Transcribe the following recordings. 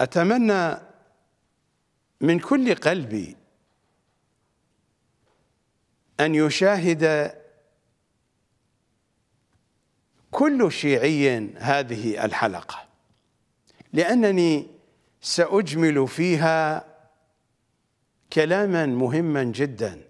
أتمنى من كل قلبي أن يشاهد كل شيعي هذه الحلقة لأنني سأجمل فيها كلاما مهما جدا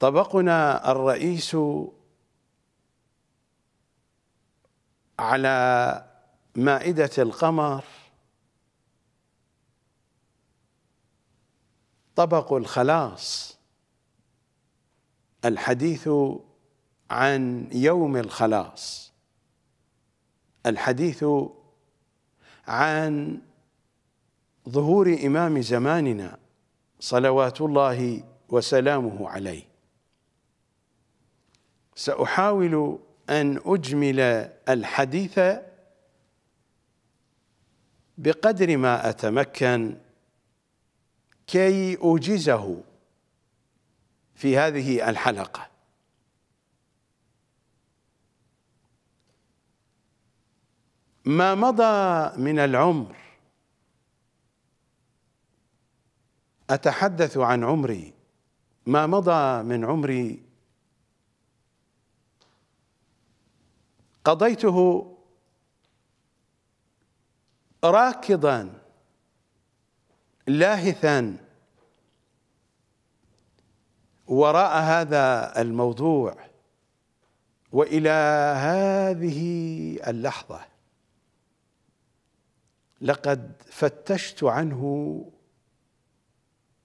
طبقنا الرئيس على مائدة القمر طبق الخلاص الحديث عن يوم الخلاص الحديث عن ظهور إمام زماننا صلوات الله وسلامه عليه سأحاول أن أجمل الحديث بقدر ما أتمكن كي أوجزه في هذه الحلقة ما مضى من العمر أتحدث عن عمري ما مضى من عمري قضيته راكضا لاهثا وراء هذا الموضوع والى هذه اللحظه لقد فتشت عنه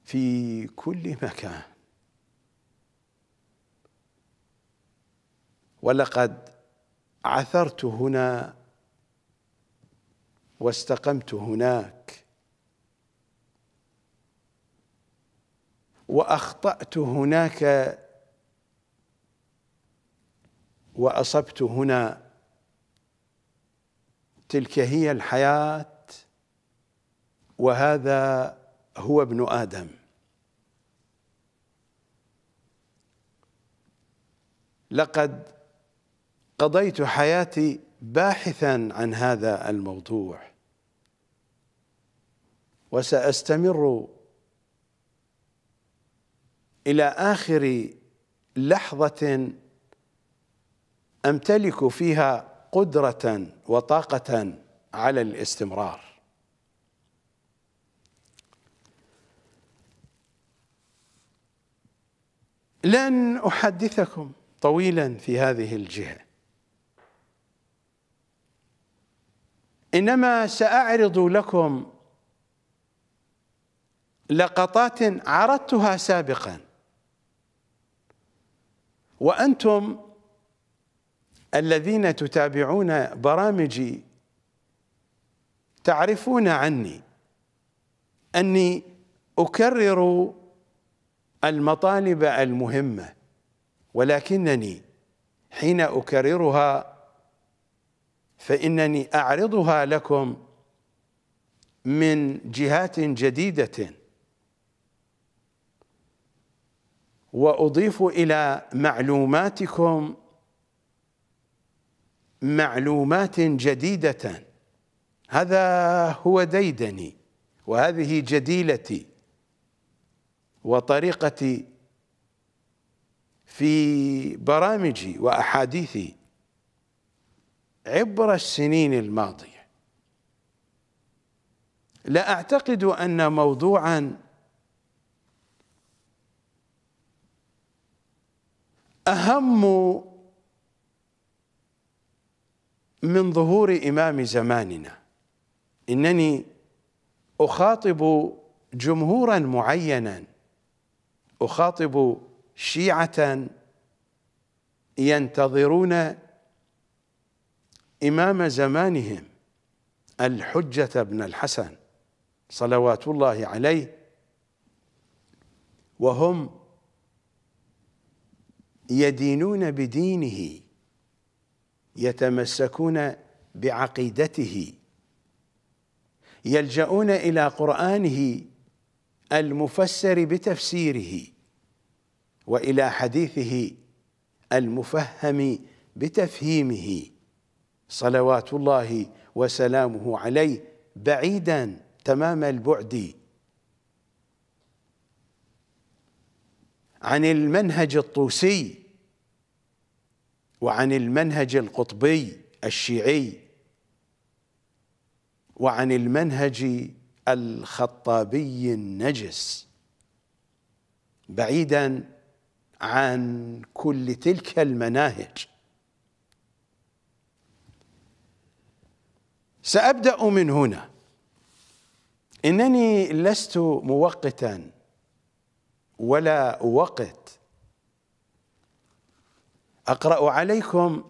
في كل مكان ولقد عثرت هنا واستقمت هناك واخطات هناك واصبت هنا تلك هي الحياه وهذا هو ابن ادم لقد قضيت حياتي باحثا عن هذا الموضوع وساستمر الى اخر لحظه امتلك فيها قدره وطاقه على الاستمرار لن احدثكم طويلا في هذه الجهه انما ساعرض لكم لقطات عرضتها سابقا وانتم الذين تتابعون برامجي تعرفون عني اني اكرر المطالب المهمه ولكنني حين اكررها فانني اعرضها لكم من جهات جديده واضيف الى معلوماتكم معلومات جديده هذا هو ديدني وهذه جديلتي وطريقتي في برامجي واحاديثي عبر السنين الماضية لا أعتقد أن موضوعا أهم من ظهور إمام زماننا إنني أخاطب جمهورا معينا أخاطب شيعة ينتظرون إمام زمانهم الحجة بن الحسن صلوات الله عليه وهم يدينون بدينه يتمسكون بعقيدته يلجؤون إلى قرآنه المفسر بتفسيره وإلى حديثه المفهم بتفهيمه صلوات الله وسلامه عليه بعيدا تمام البعد عن المنهج الطوسي وعن المنهج القطبي الشيعي وعن المنهج الخطابي النجس بعيدا عن كل تلك المناهج سأبدأ من هنا إنني لست موقتا ولا وقت أقرأ عليكم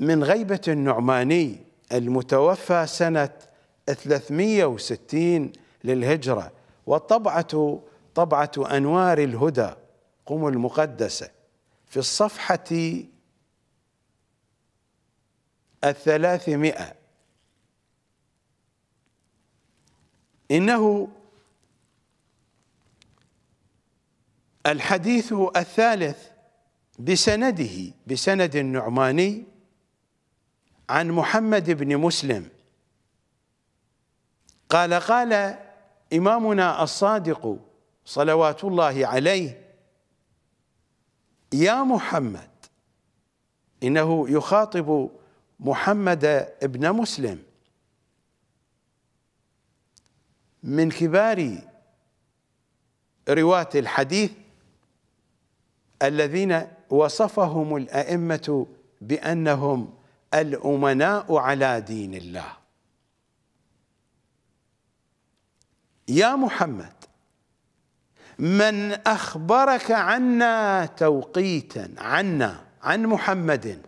من غيبة النعماني المتوفى سنة 360 للهجرة والطبعة طبعة أنوار الهدى قم المقدسة في الصفحة الثلاثمائة إنه الحديث الثالث بسنده بسند النعماني عن محمد بن مسلم قال قال إمامنا الصادق صلوات الله عليه يا محمد إنه يخاطب محمد بن مسلم من كبار رواة الحديث الذين وصفهم الأئمة بأنهم الأمناء على دين الله يا محمد من أخبرك عنا توقيتا عنا عن محمد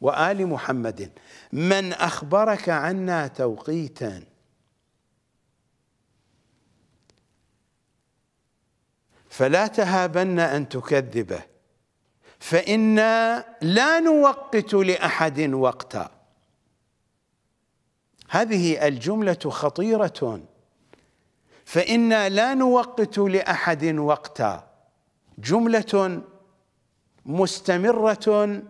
وآل محمد من أخبرك عنا توقيتا فلا تهابن أن تكذبه فإنا لا نوقت لأحد وقتا هذه الجملة خطيرة فإنا لا نوقت لأحد وقتا جملة مستمرة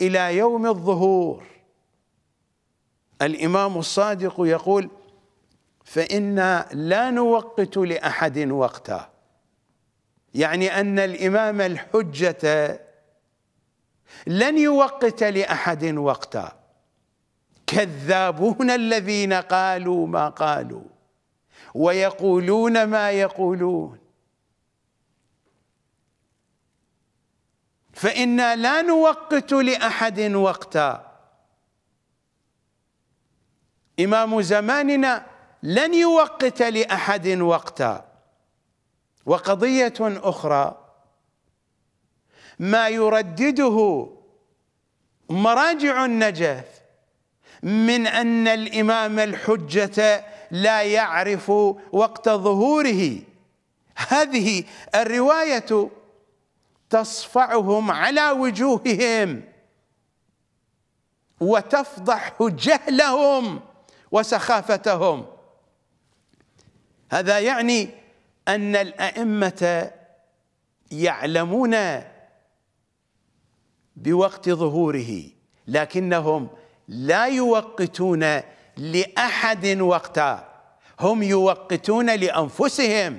إلى يوم الظهور الإمام الصادق يقول فإنا لا نوقت لأحد وقتا يعني أن الإمام الحجة لن يوقت لأحد وقتا كذابون الذين قالوا ما قالوا ويقولون ما يقولون فإنا لا نوقت لأحد وقتا إمام زماننا لن يوقت لأحد وقتا وقضيه اخرى ما يردده مراجع النجف من ان الامام الحجه لا يعرف وقت ظهوره هذه الروايه تصفعهم على وجوههم وتفضح جهلهم وسخافتهم هذا يعني أن الأئمة يعلمون بوقت ظهوره لكنهم لا يوقتون لأحد وقتا هم يوقتون لأنفسهم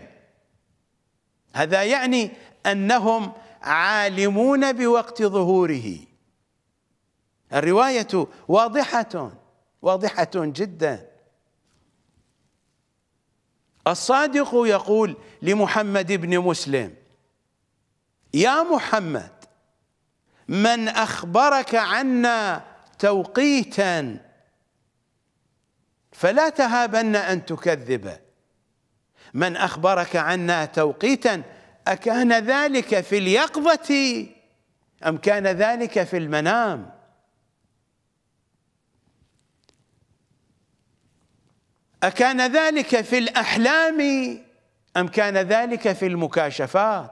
هذا يعني أنهم عالمون بوقت ظهوره الرواية واضحة واضحة جداً الصادق يقول لمحمد بن مسلم يا محمد من أخبرك عنا توقيتا فلا تهابن أن تكذبه من أخبرك عنا توقيتا أكان ذلك في اليقظة أم كان ذلك في المنام أكان ذلك في الأحلام أم كان ذلك في المكاشفات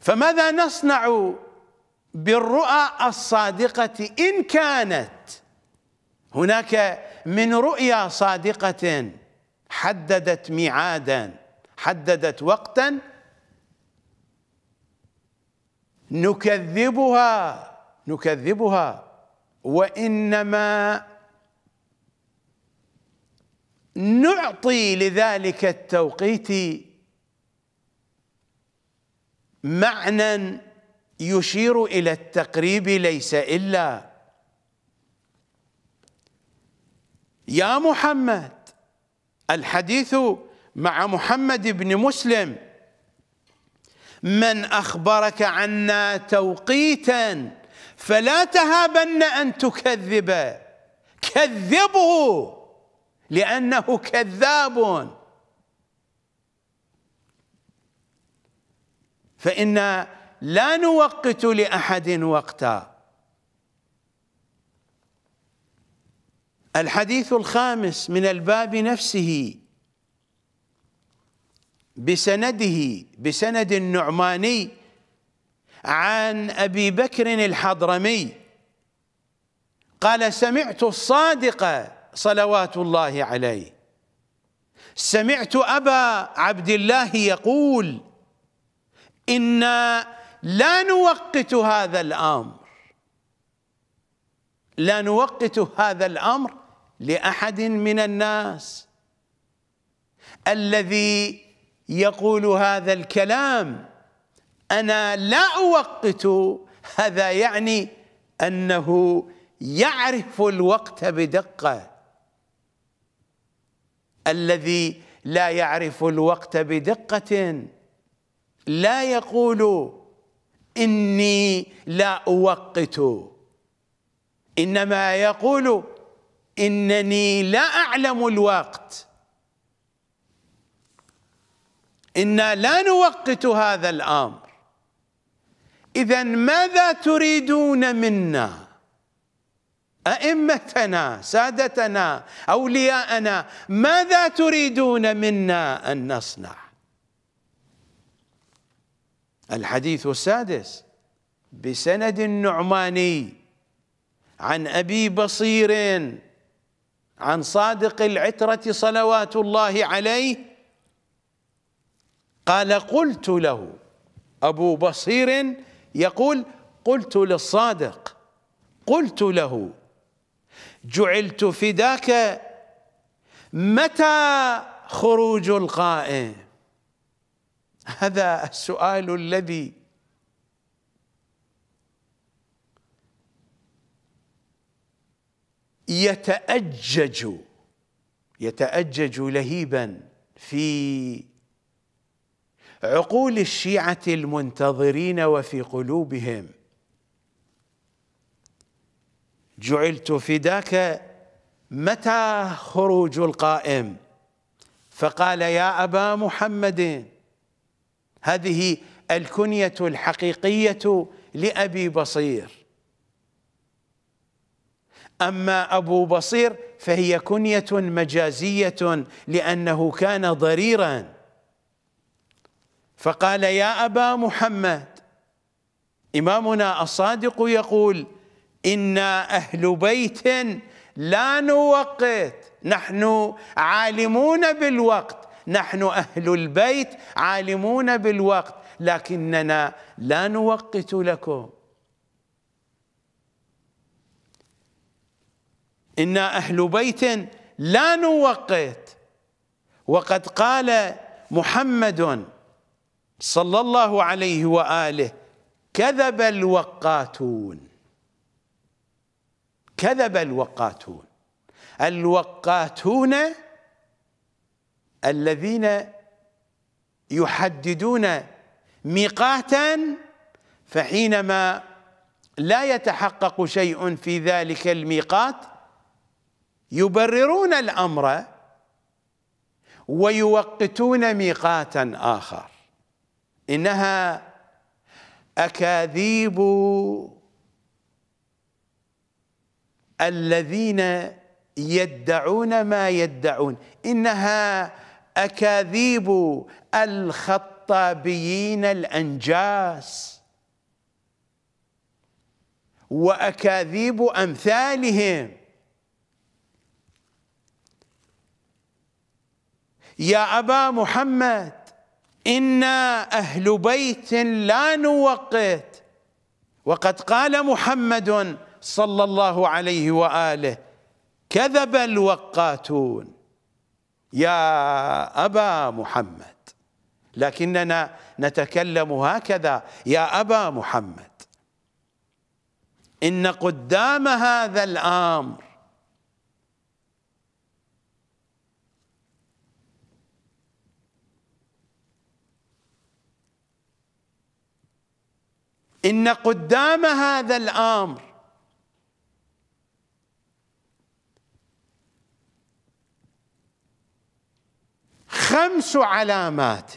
فماذا نصنع بالرؤى الصادقة إن كانت هناك من رؤيا صادقة حددت ميعادا حددت وقتا نكذبها نكذبها وإنما نعطي لذلك التوقيت معنى يشير إلى التقريب ليس إلا يا محمد الحديث مع محمد بن مسلم من أخبرك عنا توقيتا فلا تهابن أن تكذبه كذبه لأنه كذاب فإن لا نوقت لأحد وقتا الحديث الخامس من الباب نفسه بسنده بسند النعماني عن أبي بكر الحضرمي قال سمعت الصادق صلوات الله عليه سمعت أبا عبد الله يقول إنا لا نوقت هذا الأمر لا نوقت هذا الأمر لأحد من الناس الذي يقول هذا الكلام أنا لا أوقت هذا يعني أنه يعرف الوقت بدقة الذي لا يعرف الوقت بدقة لا يقول إني لا أوقت إنما يقول إنني لا أعلم الوقت إنا لا نوقت هذا الأمر إذا ماذا تريدون منا أئمتنا سادتنا أولياءنا ماذا تريدون منا أن نصنع الحديث السادس بسند النعماني عن أبي بصير عن صادق العترة صلوات الله عليه قال قلت له أبو بصير يقول قلت للصادق قلت له جعلت فداك متى خروج القائم هذا السؤال الذي يتأجج يتأجج لهيبا في عقول الشيعة المنتظرين وفي قلوبهم جعلت فداك متى خروج القائم فقال يا أبا محمد هذه الكنية الحقيقية لأبي بصير أما أبو بصير فهي كنية مجازية لأنه كان ضريراً فقال يا أبا محمد إمامنا الصادق يقول إنا أهل بيت لا نوقت نحن عالمون بالوقت نحن أهل البيت عالمون بالوقت لكننا لا نوقت لكم إنا أهل بيت لا نوقت وقد قال محمد صلى الله عليه واله كذب الوقاتون كذب الوقاتون الوقاتون الذين يحددون ميقاتا فحينما لا يتحقق شيء في ذلك الميقات يبررون الامر ويوقتون ميقاتا اخر إنها أكاذيب الذين يدعون ما يدعون إنها أكاذيب الخطابيين الأنجاس وأكاذيب أمثالهم يا أبا محمد انا اهل بيت لا نوقت وقد قال محمد صلى الله عليه واله كذب الوقاتون يا ابا محمد لكننا نتكلم هكذا يا ابا محمد ان قدام هذا الامر إن قدام هذا الأمر خمس علامات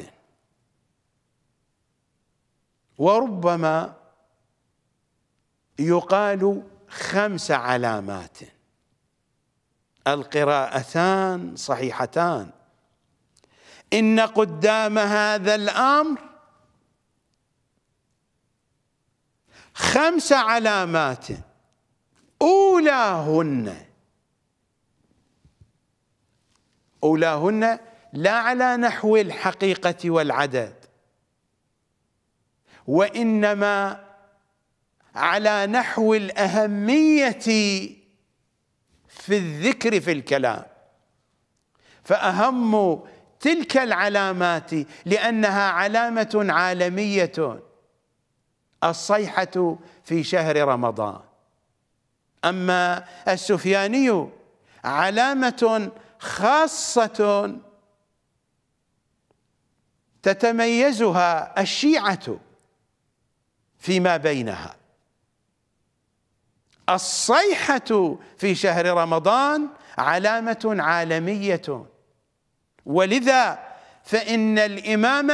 وربما يقال خمس علامات القراءتان صحيحتان إن قدام هذا الأمر خمس علامات أولاهن أولاهن لا على نحو الحقيقة والعدد وإنما على نحو الأهمية في الذكر في الكلام فأهم تلك العلامات لأنها علامة عالمية الصيحة في شهر رمضان أما السفياني علامة خاصة تتميزها الشيعة فيما بينها الصيحة في شهر رمضان علامة عالمية ولذا فإن الإمام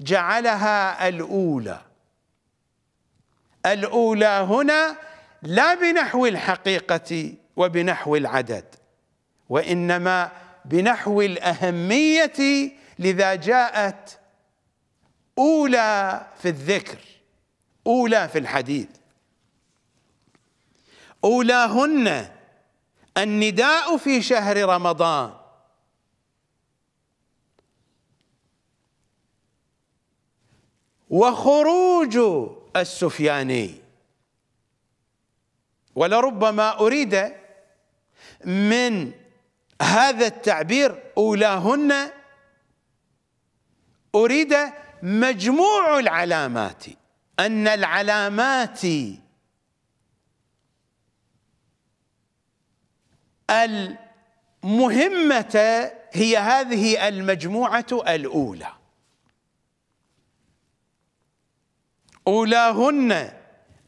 جعلها الأولى الأولى هنا لا بنحو الحقيقة وبنحو العدد وإنما بنحو الأهمية لذا جاءت أولى في الذكر أولى في الحديث أولاهن النداء في شهر رمضان وخروج السفياني ولربما أريد من هذا التعبير أولاهن أريد مجموع العلامات أن العلامات المهمة هي هذه المجموعة الأولى أولاهن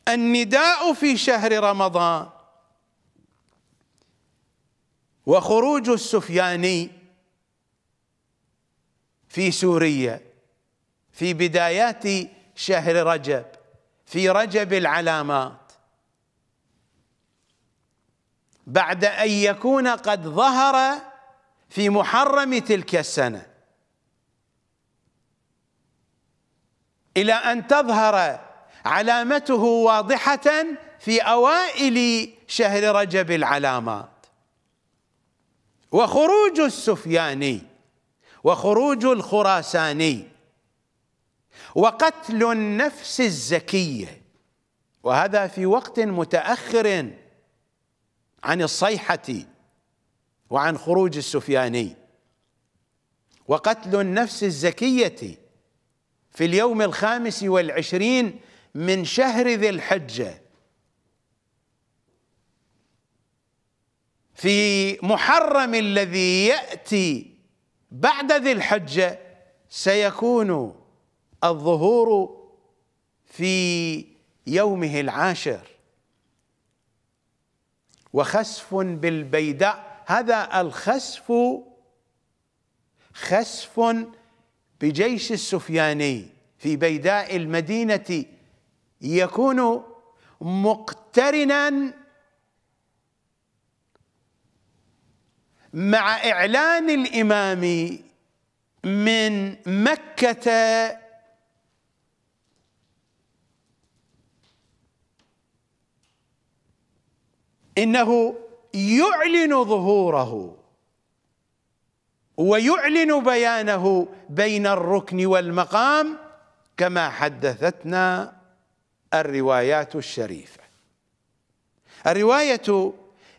النداء في شهر رمضان وخروج السفياني في سوريا في بدايات شهر رجب في رجب العلامات بعد أن يكون قد ظهر في محرم تلك السنه إلى أن تظهر علامته واضحة في أوائل شهر رجب العلامات وخروج السفياني وخروج الخراساني وقتل النفس الزكية وهذا في وقت متأخر عن الصيحة وعن خروج السفياني وقتل النفس الزكية في اليوم الخامس والعشرين من شهر ذي الحجة في محرم الذي يأتي بعد ذي الحجة سيكون الظهور في يومه العاشر وخسف بالبيداء هذا الخسف خسف بجيش السفياني في بيداء المدينة يكون مقترنا مع إعلان الإمام من مكة إنه يعلن ظهوره ويعلن بيانه بين الركن والمقام كما حدثتنا الروايات الشريفه الروايه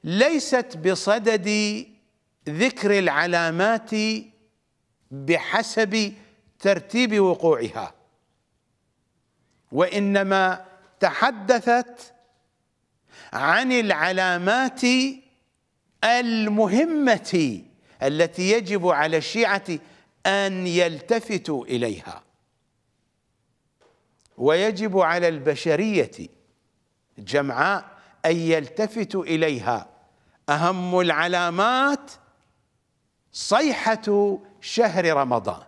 ليست بصدد ذكر العلامات بحسب ترتيب وقوعها وانما تحدثت عن العلامات المهمه التي يجب على الشيعة أن يلتفتوا إليها ويجب على البشرية جمعاء أن يلتفتوا إليها أهم العلامات صيحة شهر رمضان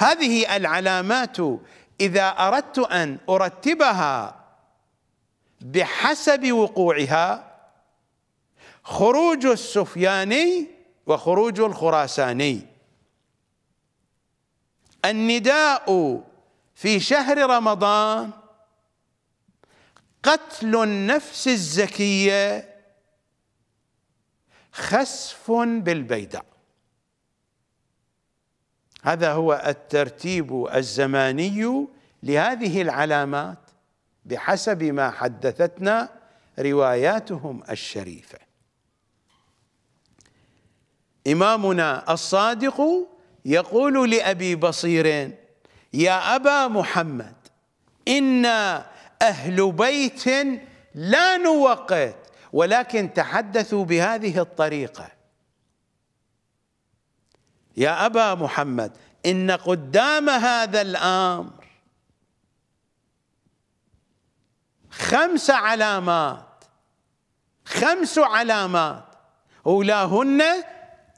هذه العلامات إذا أردت أن أرتبها بحسب وقوعها خروج السفياني وخروج الخراساني النداء في شهر رمضان قتل النفس الزكيه خسف بالبيداء هذا هو الترتيب الزماني لهذه العلامات بحسب ما حدثتنا رواياتهم الشريفه إمامنا الصادق يقول لأبي بصير يا أبا محمد إنا أهل بيت لا نوقت ولكن تحدثوا بهذه الطريقة يا أبا محمد إن قدام هذا الأمر خمس علامات خمس علامات أولاهن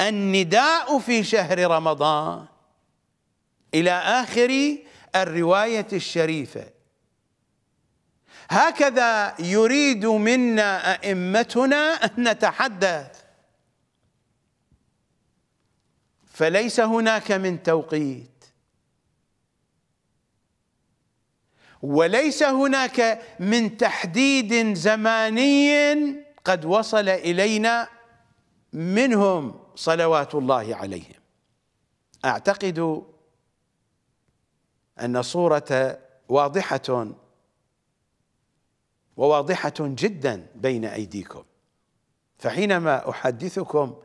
النداء في شهر رمضان إلى آخر الرواية الشريفة هكذا يريد منا أئمتنا أن نتحدث فليس هناك من توقيت وليس هناك من تحديد زماني قد وصل إلينا منهم صلوات الله عليهم اعتقد ان صوره واضحه وواضحه جدا بين ايديكم فحينما احدثكم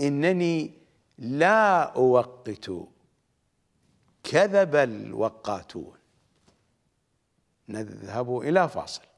انني لا اوقت كذب الوقاتون نذهب الى فاصل